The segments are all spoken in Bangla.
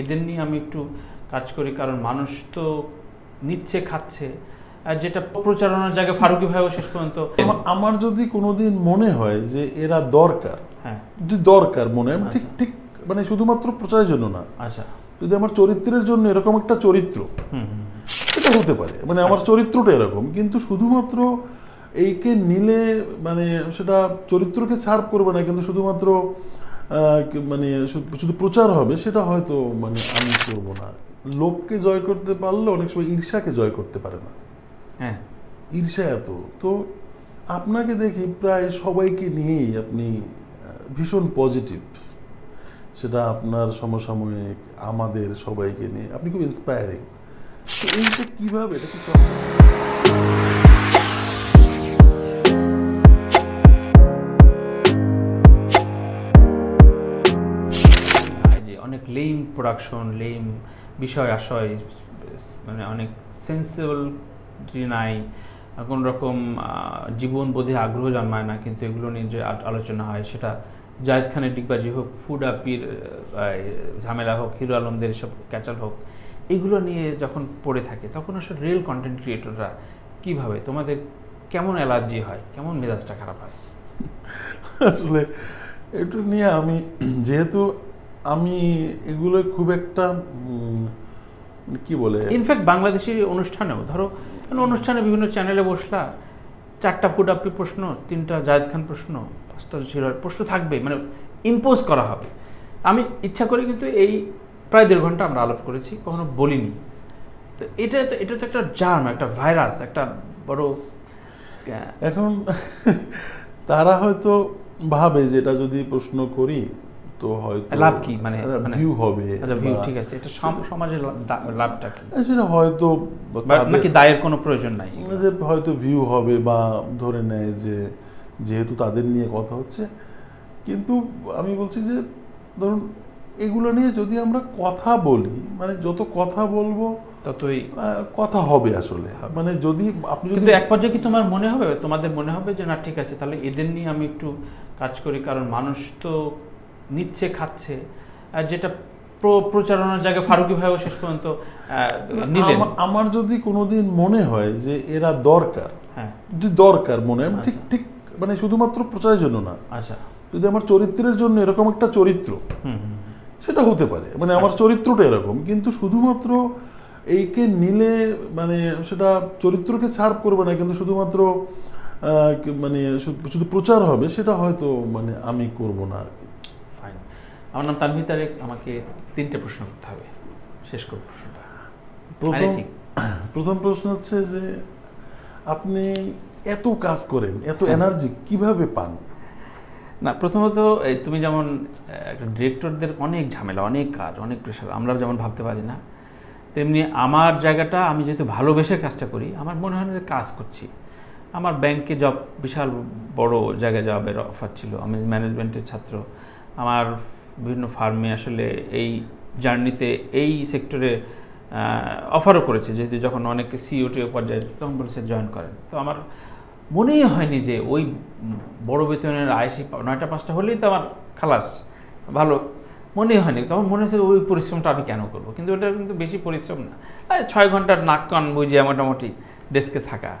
এদের নিয়ে আমি একটু কাজ করি কারণ মানুষ তো নিচ্ছে খাচ্ছে আর যেটা প্রচারণার জায়গায় ফারুকি ভাই শেষ পর্যন্ত আমার যদি কোনোদিন মনে হয় যে এরা দরকার হ্যাঁ যদি দরকার মনে হয় ঠিক আচ্ছা। ঠিক মানে শুধুমাত্র প্রচারের জন্য না আচ্ছা যদি আমার চরিত্রের জন্য এরকম একটা চরিত্র এটা হতে পারে মানে আমার আচ্ছা। চরিত্রটা এরকম কিন্তু শুধুমাত্র এইকে নিলে মানে সেটা চরিত্রকে ছাড় করবে না কিন্তু শুধুমাত্র মানে শুধু প্রচার হবে সেটা হয়তো মানে আমি করব না লোককে জয় করতে পারলে অনেক সময় ঈর্ষাকে জয় করতে পারে না হ্যাঁ ঈর্ষা এত তো আপনাকে দেখি প্রায় সবাইকে নিয়েই আপনি ভীষণ পজিটিভ সেটা আপনার সমসাময়িক আমাদের সবাইকে নিয়ে আপনি খুব ইন্সপায়ারিং তো এইটা কীভাবে এটা কি লেম প্রোডাকশন লেম বিষয় আশয় মানে অনেক সেন্সেবল নাই কোন রকম জীবন বোধে আগ্রহ জন্মায় না কিন্তু এগুলো নিয়ে যে আলোচনা হয় সেটা জায়দ খানের ডিগবাজি হোক ফুড আপির ঝামেলা হোক হিরো আলমদের এসব ক্যাচাল হোক এগুলো নিয়ে যখন পড়ে থাকে তখন আসলে রিয়েল কন্টেন্ট ক্রিয়েটররা কিভাবে তোমাদের কেমন অ্যালার্জি হয় কেমন মেজাজটা খারাপ হয় আসলে এটা নিয়ে আমি যেহেতু আমি এগুলো খুব একটা কি বলে ইনফ্যাক্ট বাংলাদেশি অনুষ্ঠানেও ধরো অনুষ্ঠানে বিভিন্ন চ্যানেলে বসলা চারটা ফুড আপি প্রশ্ন তিনটা জায়দ খান প্রশ্ন পাঁচটা ছিল প্রশ্ন থাকবে মানে ইম্পোজ করা হবে আমি ইচ্ছা করে কিন্তু এই প্রায় দেড় ঘন্টা আমরা আলাপ করেছি কখনো বলিনি তো এটা তো এটা তো একটা জার্ম একটা ভাইরাস একটা বড় এখন তারা হয়তো ভাবে যে এটা যদি প্রশ্ন করি তো হয়তো লাভ কি মানে ভিউ হ্যাঁ, মানে হবে আচ্ছা ভিউ ঠিক আছে এটা সমাজের লাভটা কি হ্যাঁ, সেটা হয়তো নাকি দায়ের কোনো প্রয়োজন নাই যে হয়তো ভিউ হবে বা ধরে নেয় যে যেহেতু তাদের নিয়ে কথা হচ্ছে কিন্তু আমি বলছি যে ধরুন এগুলো নিয়ে যদি আমরা কথা বলি মানে যত কথা বলবো ততই কথা হবে আসলে মানে যদি আপনি কিন্তু এক পর্যায়ে কি তোমার মনে হবে তোমাদের মনে হবে যে না ঠিক আছে তাহলে এদের নিয়ে আমি একটু কাজ করি কারণ মানুষ তো নিচ্ছে খাচ্ছে যেটা প্রচারণার জায়গায় ফারুকি ভাইও শেষ পর্যন্ত আমার যদি কোনোদিন মনে হয় যে এরা দরকার হ্যাঁ। যদি দরকার মনে হয় ঠিক আচ্ছা। ঠিক মানে শুধুমাত্র প্রচারের জন্য না আচ্ছা যদি আমার চরিত্রের জন্য এরকম একটা চরিত্র সেটা হতে পারে মানে আমার আচ্ছা। চরিত্রটা এরকম কিন্তু শুধুমাত্র এইকে নিলে মানে সেটা চরিত্রকে ছাড় করবে না কিন্তু শুধুমাত্র মানে শুধু প্রচার হবে সেটা হয়তো মানে আমি করব না আর আমার নাম তানভি তারেক আমাকে তিনটে প্রশ্ন করতে হবে শেষ করব প্রশ্নটা প্রথম মানে প্রথম প্রশ্ন হচ্ছে যে আপনি এত কাজ করেন এত এনার্জি কিভাবে পান না প্রথমত তুমি যেমন একটা ডিরেক্টরদের অনেক ঝামেলা অনেক কাজ অনেক প্রেশার আমরা যেমন ভাবতে পারি না তেমনি আমার জায়গাটা আমি যেহেতু ভালোবেসে কাজটা করি আমার মনে হয় না যে কাজ করছি আমার ব্যাংকে জব বিশাল বড় জায়গায় জবের অফার ছিল আমি ম্যানেজমেন্টের ছাত্র আমার বিভিন্ন ফার্মে আসলে এই জার্নিতে এই সেক্টরে অফারও করেছে যেহেতু যখন অনেকে সিওটিও e পর্যায়ে তখন বলেছে জয়েন করেন তো আমার মনেই হয়নি যে ওই বড় বেতনের আইসি নয়টা পাঁচটা হলেই তো আমার খালাস ভালো মনেই হয়নি তখন মনে হচ্ছে ওই পরিশ্রমটা আমি কেন করব কিন্তু ওটা কিন্তু বেশি পরিশ্রম না ছয় ঘন্টার নাক কান বুঝিয়ে মোটামুটি ডেস্কে থাকা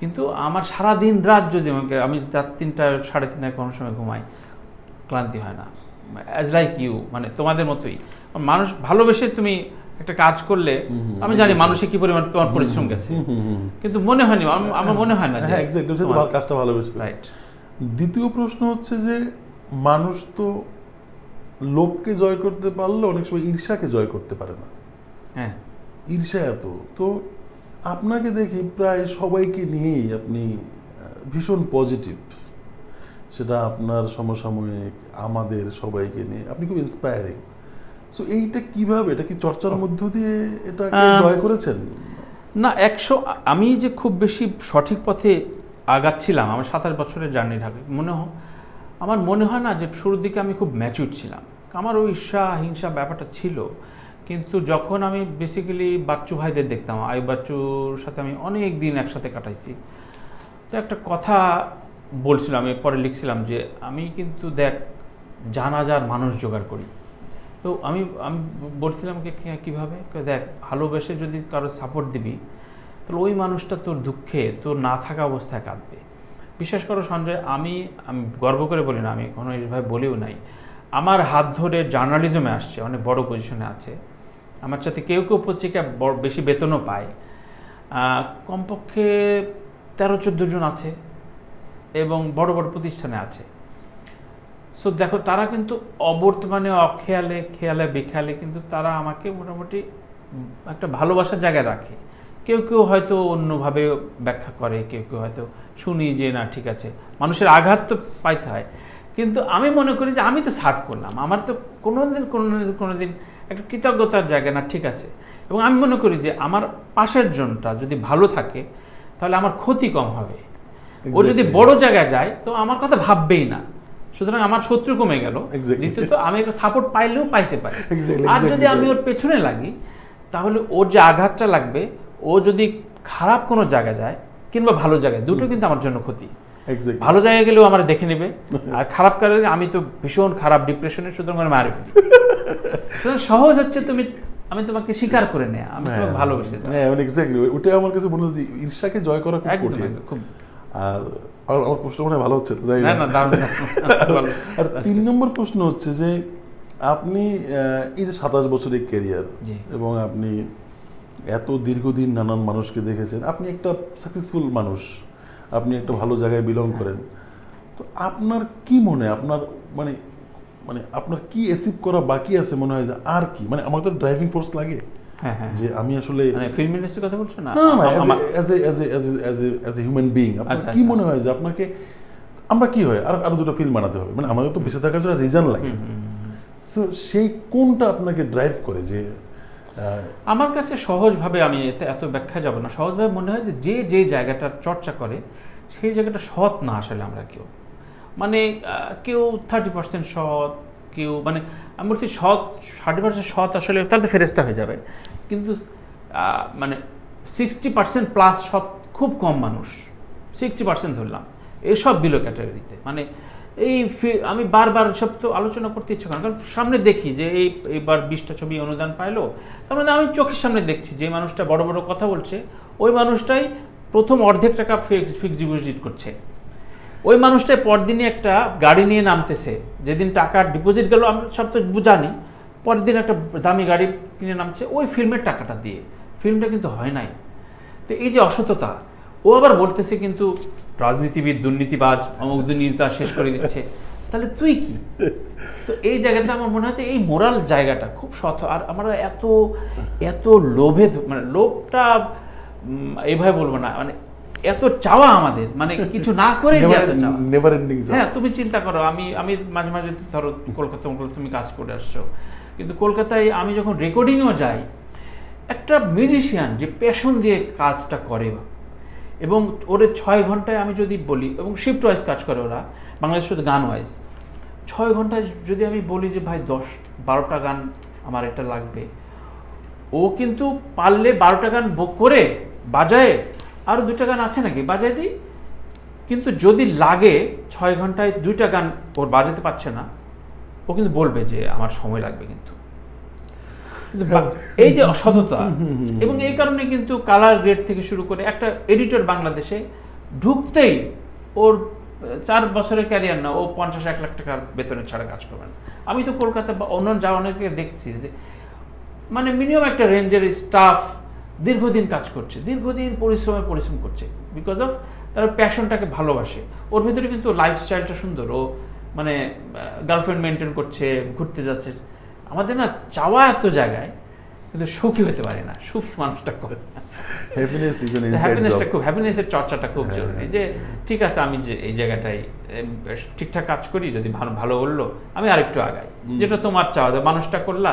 কিন্তু আমার সারা দিন রাত যদি আমাকে আমি রাত তিনটা সাড়ে তিনটায় কোনো সময় ঘুমাই ক্লান্তি হয় না অ্যাজ লাইক ইউ মানে তোমাদের মতোই মানুষ ভালোবেসে তুমি একটা কাজ করলে আমি জানি মানুষে কি পরিমাণ তোমার পরিশ্রম গেছে কিন্তু মনে হয়নি আমার মনে হয় না হ্যাঁ, কাজটা ভালোবেসে রাইট দ্বিতীয় প্রশ্ন হচ্ছে যে মানুষ তো লোভকে জয় করতে পারলে অনেক সময় ঈর্ষাকে জয় করতে পারে না হ্যাঁ ঈর্ষা এত তো আপনাকে দেখি প্রায় সবাইকে নিয়েই আপনি ভীষণ পজিটিভ সেটা আপনার সমসাময়িক আমাদের সবাইকে নিয়ে আপনি খুব ইন্সপায়ারিং সো এইটা কিভাবে এটা কি চর্চার মধ্য দিয়ে এটা জয় করেছেন না একশো আমি যে খুব বেশি সঠিক পথে আগাচ্ছিলাম আমার সাতাশ বছরের জার্নি থাকে মনে হয় আমার মনে হয় না যে শুরুর দিকে আমি খুব ম্যাচুর ছিলাম আমার ওই ঈর্ষা হিংসা ব্যাপারটা ছিল কিন্তু যখন আমি বেসিক্যালি বাচ্চু ভাইদের দেখতাম আয়ু বাচ্চুর সাথে আমি অনেক দিন একসাথে কাটাইছি তো একটা কথা বলছিলাম আমি পরে লিখছিলাম যে আমি কিন্তু দেখ জানাজার মানুষ জোগাড় করি তো আমি আমি বলছিলাম কীভাবে দেখ ভালোবেসে যদি কারো সাপোর্ট দিবি তাহলে ওই মানুষটা তোর দুঃখে তোর না থাকা অবস্থায় কাঁদবে বিশেষ করে সঞ্জয় আমি আমি গর্ব করে বলি না আমি কোনো এইভাবে বলিও নাই আমার হাত ধরে জার্নালিজমে আসছে অনেক বড় পজিশনে আছে আমার সাথে কেউ কেউ পত্রিকা বেশি বেতনও পায় কমপক্ষে তেরো চোদ্দো জন আছে এবং বড় বড় প্রতিষ্ঠানে আছে সো দেখো তারা কিন্তু অবর্তমানে অখেয়ালে খেয়ালে বিখেয়ালে কিন্তু তারা আমাকে মোটামুটি একটা ভালোবাসার জায়গায় রাখে কেউ কেউ হয়তো অন্যভাবে ব্যাখ্যা করে কেউ কেউ হয়তো শুনি যে না ঠিক আছে মানুষের আঘাত তো পাইতে হয় কিন্তু আমি মনে করি যে আমি তো সার্ভ করলাম আমার তো কোনো দিন কোনো কোনো দিন একটা কৃতজ্ঞতার জায়গা না ঠিক আছে এবং আমি মনে করি যে আমার পাশের জনটা যদি ভালো থাকে তাহলে আমার ক্ষতি কম হবে ও যদি বড় জায়গায় যায় তো আমার কথা ভাববেই না সুতরাং আমার শত্রু কমে গেল দ্বিতীয়ত আমি একটা সাপোর্ট পাইলেও পাইতে পারি আর যদি আমি ওর পেছনে লাগি তাহলে ওর যে আঘাতটা লাগবে ও যদি খারাপ কোনো জায়গা যায় কিংবা ভালো জায়গায় দুটো কিন্তু আমার জন্য ক্ষতি ভালো জায়গায় গেলেও আমার দেখে নেবে আর খারাপ কারণে আমি তো ভীষণ খারাপ ডিপ্রেশনে সুতরাং আমি মারে ফেলি সহজ হচ্ছে তুমি আমি তোমাকে স্বীকার করে নেয়া আমি তোমাকে হ্যাঁ। ভালোবেসে হ্যাঁ এক্স্যাক্টলি মানে ওটাই আমার কাছে মনে যে ঈর্ষাকে জয় করা খুব কঠিন আর আর আমার প্রশ্ন মনে ভালো হচ্ছে না আর আচ্ছা। তিন নম্বর প্রশ্ন হচ্ছে যে আপনি এই যে সাতাশ বছরের ক্যারিয়ার এবং আপনি এত দীর্ঘদিন নানান মানুষকে দেখেছেন আপনি একটা সাকসেসফুল মানুষ আপনি একটা ভালো জায়গায় বিলং হ্যাঁ। করেন তো আপনার কি মনে আপনার মানে মানে আপনার কি অ্যাচিভ করা বাকি আছে মনে হয় যে আর কি মানে আমার তো ড্রাইভিং ফোর্স লাগে হ্যাঁ, হ্যাঁ। যে আমি আসলে ফিল্ম মানে ইন্ডাস্ট্রির কথা বলছো না না a as a as a as a human being আপনার আচ্ছা, কি আচ্ছা। মনে হয় যে আপনাকে আমরা কি হয় আর আরো দুটো ফিল্ম বানাতে হবে মানে আমাদের তো বেঁচে থাকার জন্য রিজন লাগে সো সেই কোনটা আপনাকে ড্রাইভ করে যে আমার কাছে সহজভাবে আমি এতে এত ব্যাখ্যা যাব না সহজভাবে মনে হয় যে যে যে জায়গাটা চর্চা করে সেই জায়গাটা সৎ না আসলে আমরা কেউ মানে কেউ থার্টি পার্সেন্ট সৎ কেউ মানে আমি বলছি সৎ ষাট পার্সেন্ট সৎ আসলে তাহলে তো ফেরেস্তা হয়ে যাবে কিন্তু মানে সিক্সটি পার্সেন্ট প্লাস সৎ খুব কম মানুষ সিক্সটি পার্সেন্ট ধরলাম এসব বিলো ক্যাটাগরিতে মানে এই আমি বারবার সব তো আলোচনা করতে ইচ্ছে করেন কারণ সামনে দেখি যে এই এইবার বিশটা ছবি অনুদান পাইলো তার মানে আমি চোখের সামনে দেখছি যে মানুষটা বড় বড় কথা বলছে ওই মানুষটাই প্রথম অর্ধেক টাকা ফিক্সড ডিপোজিট করছে ওই মানুষটাই পরদিনই একটা গাড়ি নিয়ে নামতেছে যেদিন টাকার ডিপোজিট গেল আমি সব তো বুঝানি পরের দিন একটা দামি গাড়ি কিনে নামছে ওই ফিল্মের টাকাটা দিয়ে ফিল্মটা কিন্তু হয় নাই তো এই যে অসততা ও আবার বলতেছে কিন্তু রাজনীতিবিদ দুর্নীতিবাজ অমুক দুর্নীতিবাজ শেষ করে দিচ্ছে তাহলে তুই কি তো এই জায়গাটা আমার মনে হচ্ছে এই মোরাল জায়গাটা খুব সত আর আমরা এত এত লোভে মানে লোভটা এভাবে বলবো না মানে এত চাওয়া আমাদের মানে কিছু না করে হ্যাঁ তুমি চিন্তা করো আমি আমি মাঝে মাঝে ধরো কলকাতা তুমি কাজ করে আসছো কিন্তু কলকাতায় আমি যখন রেকর্ডিংও যাই একটা মিউজিশিয়ান যে প্যাশন দিয়ে কাজটা করে এবং ওরে ছয় ঘন্টায় আমি যদি বলি এবং শিফট ওয়াইজ কাজ করে ওরা বাংলাদেশ শুধু গান ওয়াইজ ছয় ঘন্টায় যদি আমি বলি যে ভাই দশ বারোটা গান আমার এটা লাগবে ও কিন্তু পারলে বারোটা গান বুক করে বাজায় আরও দুটা গান আছে নাকি বাজাই দিই কিন্তু যদি লাগে ছয় ঘন্টায় দুইটা গান ওর বাজাতে পারছে না ও কিন্তু বলবে যে আমার সময় লাগবে কিন্তু হ্যাঁ। এই যে অসততা এবং এই কারণে কিন্তু কালার গ্রেড থেকে শুরু করে একটা এডিটর বাংলাদেশে ঢুকতেই ওর চার বছরের ক্যারিয়ার না ও পঞ্চাশ এক লাখ টাকার বেতনের ছাড়া কাজ করবে না আমি তো কলকাতা বা অন্য যা অনেকে দেখছি মানে মিনিমাম একটা রেঞ্জের স্টাফ দীর্ঘদিন কাজ করছে দীর্ঘদিন পরিশ্রমে পরিশ্রম করছে বিকজ অফ তার প্যাশনটাকে ভালোবাসে ওর ভিতরে কিন্তু লাইফস্টাইলটা সুন্দর ও মানে গার্লফ্রেন্ড মেনটেন করছে ঘুরতে যাচ্ছে আমাদের না চাওয়া এত জায়গায় কিন্তু সুখী হতে পারে না সুখী মানুষটা করে হ্যাপিনেসটা খুব হ্যাপিনেসের চর্চাটা খুব হ্যাঁ, জরুরি হ্যাঁ। যে ঠিক আছে আমি যে এই জায়গাটাই ঠিকঠাক কাজ করি যদি ভালো ভালো বললো আমি আরেকটু আগাই যেটা তোমার চাওয়া মানুষটা করলা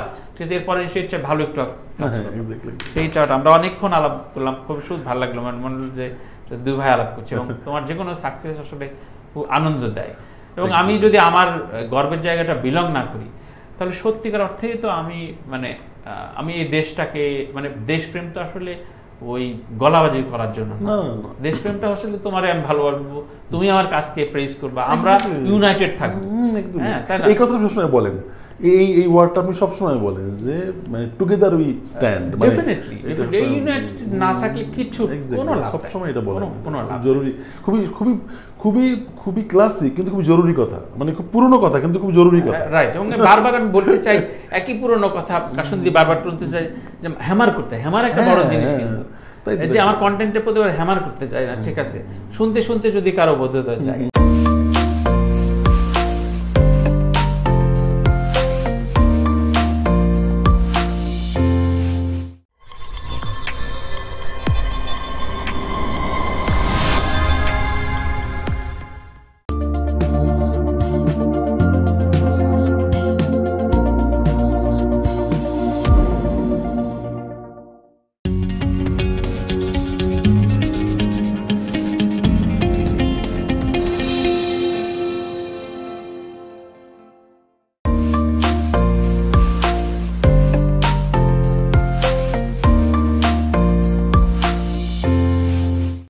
এরপরে নিশ্চয়ই ইচ্ছা ভালো একটু হ্যাঁ, সেই আমরা অনেকক্ষণ আলাপ করলাম খুব ভালো লাগলো মানে মনে যে দুই ভাই আলাপ করছে এবং তোমার যে কোনো সাকসেস আসলে খুব আনন্দ দেয় এবং আমি যদি আমার গর্বের জায়গাটা বিলং না করি তাহলে সত্যিকার অর্থেই তো আমি মানে আমি এই দেশটাকে মানে দেশপ্রেম তো আসলে ওই গলাবাজি করার জন্য দেশপ্রেমটা আসলে তোমারে আমি ভালোবাসবো তুমি আমার কাজকে প্রেস করবা আমরা ইউনাইটেড থাকবো হ্যাঁ, এই কথা সবসময় বলেন এই এই আপনি সবসময় বলেন যে মানে টুগেদার উই স্ট্যান্ড মানে না থাকলে কিছু কোনো লাভ সবসময় এটা বলেন জরুরি খুবই খুবই খুবই খুবই ক্লাসিক কিন্তু খুব জরুরি কথা মানে খুব পুরনো কথা কিন্তু খুব জরুরি কথা রাইট এবং বারবার আমি বলতে চাই একই পুরনো কথা বারবার বলতে চাই যে হ্যামার করতে হ্যামার একটা বড় হ্যাঁ, জিনিস হ্যাঁ, কিন্তু যে আমার কন্টেন্টের প্রতি হ্যামার করতে চাই না ঠিক আছে শুনতে শুনতে যদি কারো বোধ হয় যায়